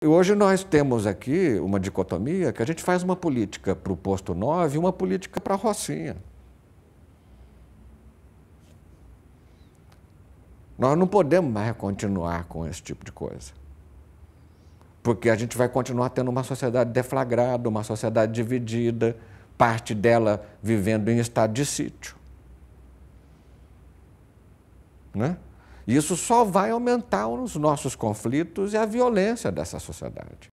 E hoje nós temos aqui uma dicotomia que a gente faz uma política para o posto 9 e uma política para a Rocinha. Nós não podemos mais continuar com esse tipo de coisa. Porque a gente vai continuar tendo uma sociedade deflagrada, uma sociedade dividida, parte dela vivendo em estado de sítio. Né? Isso só vai aumentar os nossos conflitos e a violência dessa sociedade.